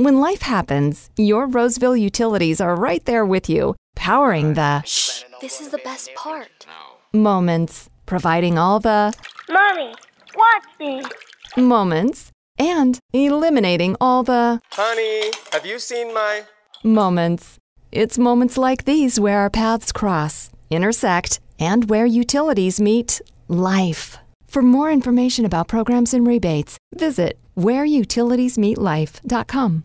When life happens, your Roseville utilities are right there with you, powering the shh, this is the best part moments, providing all the mommy, watch me moments, and eliminating all the honey, have you seen my moments. It's moments like these where our paths cross, intersect, and where utilities meet life. For more information about programs and rebates, visit whereutilitiesmeetlife.com.